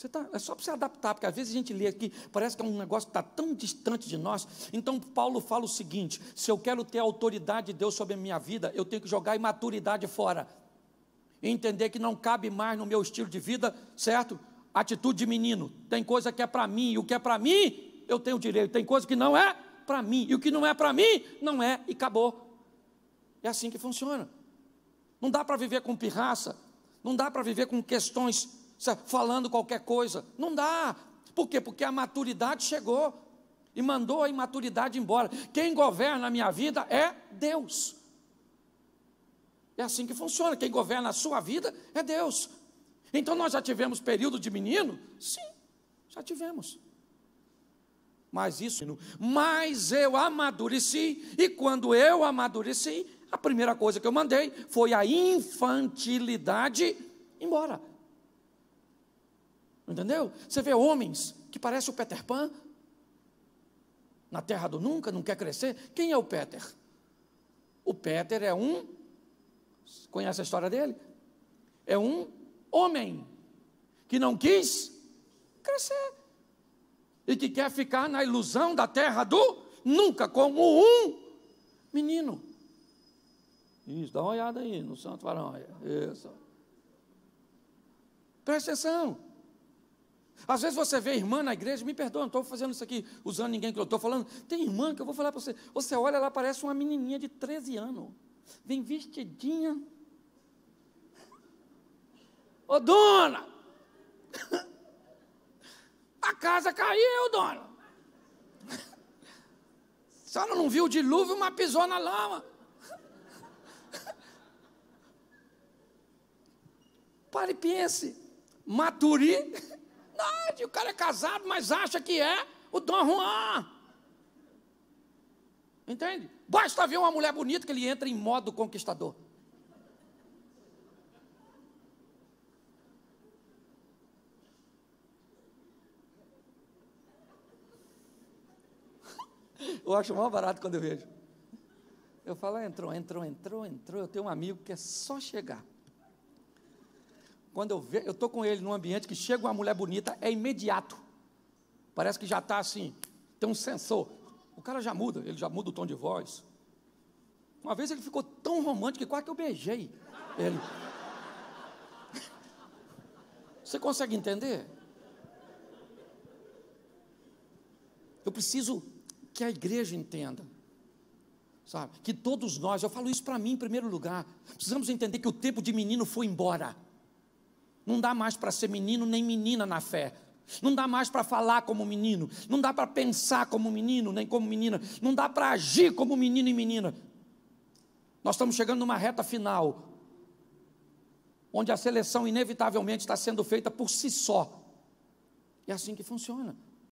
Você tá, é só para você adaptar, porque às vezes a gente lê aqui, parece que é um negócio que está tão distante de nós. Então, Paulo fala o seguinte: se eu quero ter a autoridade de Deus sobre a minha vida, eu tenho que jogar a imaturidade fora. E entender que não cabe mais no meu estilo de vida, certo? Atitude de menino. Tem coisa que é para mim, e o que é para mim, eu tenho direito. Tem coisa que não é para mim, e o que não é para mim, não é, e acabou. É assim que funciona. Não dá para viver com pirraça, não dá para viver com questões falando qualquer coisa. Não dá. Por quê? Porque a maturidade chegou e mandou a imaturidade embora. Quem governa a minha vida é Deus. É assim que funciona. Quem governa a sua vida é Deus. Então nós já tivemos período de menino? Sim, já tivemos. Mas isso, mas eu amadureci, e quando eu amadureci, a primeira coisa que eu mandei foi a infantilidade embora. Entendeu? Você vê homens que parecem o Peter Pan, na terra do nunca, não quer crescer. Quem é o Peter? O Peter é um, conhece a história dele? É um homem que não quis crescer e que quer ficar na ilusão da terra do nunca, como um menino. Isso, dá uma olhada aí no Santo Varão. Isso. Presta atenção. Às vezes você vê irmã na igreja, me perdoa, não estou fazendo isso aqui usando ninguém que eu estou falando. Tem irmã que eu vou falar para você. Você olha, ela parece uma menininha de 13 anos. Vem vestidinha. Ô dona! A casa caiu, dona. A senhora não viu o dilúvio, mas pisou na lama. Pare e pense. Maturi pode, o cara é casado, mas acha que é o Dom Juan. Entende? Basta ver uma mulher bonita que ele entra em modo conquistador. Eu acho mal barato quando eu vejo. Eu falo, ah, entrou, entrou, entrou, entrou. Eu tenho um amigo que é só chegar. Quando eu vejo, eu estou com ele num ambiente que chega uma mulher bonita, é imediato. Parece que já está assim, tem um sensor. O cara já muda, ele já muda o tom de voz. Uma vez ele ficou tão romântico que quase que eu beijei ele. Você consegue entender? Eu preciso que a igreja entenda, sabe? Que todos nós, eu falo isso para mim em primeiro lugar, precisamos entender que o tempo de menino foi embora. Não dá mais para ser menino nem menina na fé. Não dá mais para falar como menino. Não dá para pensar como menino nem como menina. Não dá para agir como menino e menina. Nós estamos chegando numa reta final, onde a seleção inevitavelmente está sendo feita por si só. É assim que funciona.